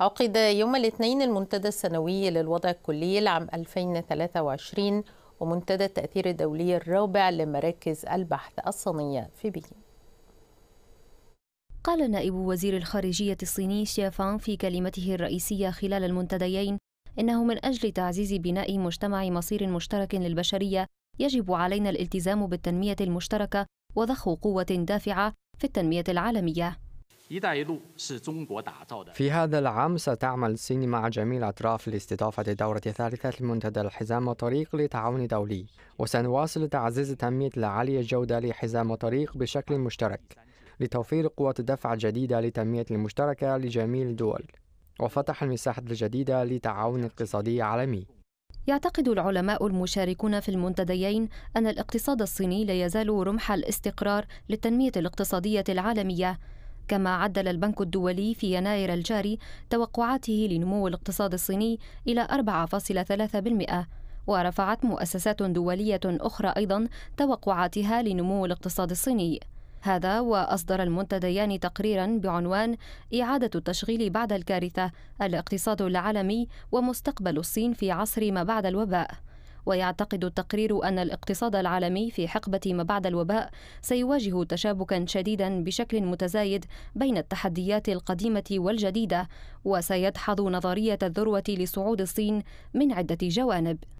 عقد يوم الاثنين المنتدى السنوي للوضع الكلي لعام 2023 ومنتدى التأثير الدولي الرابع لمراكز البحث الصينية في بكين قال نائب وزير الخارجية الصيني شيافان في كلمته الرئيسية خلال المنتديين إنه من أجل تعزيز بناء مجتمع مصير مشترك للبشرية يجب علينا الالتزام بالتنمية المشتركة وضخ قوة دافعة في التنمية العالمية في هذا العام ستعمل الصين مع جميع الأطراف لاستضافة الدورة الثالثة لمنتدى الحزام والطريق لتعاون دولي وسنواصل تعزيز التنمية العالية الجودة لحزام الطريق بشكل مشترك لتوفير قوة دفع جديدة للتنمية المشتركة لجميع الدول وفتح المساحة الجديدة لتعاون اقتصادي عالمي يعتقد العلماء المشاركون في المنتديين أن الاقتصاد الصيني لا يزال رمح الاستقرار للتنمية الاقتصادية العالمية كما عدل البنك الدولي في يناير الجاري توقعاته لنمو الاقتصاد الصيني إلى 4.3% ورفعت مؤسسات دولية أخرى أيضا توقعاتها لنمو الاقتصاد الصيني هذا وأصدر المنتديان تقريرا بعنوان إعادة التشغيل بعد الكارثة الاقتصاد العالمي ومستقبل الصين في عصر ما بعد الوباء ويعتقد التقرير أن الاقتصاد العالمي في حقبة ما بعد الوباء سيواجه تشابكا شديدا بشكل متزايد بين التحديات القديمة والجديدة وسيدحض نظرية الذروة لصعود الصين من عدة جوانب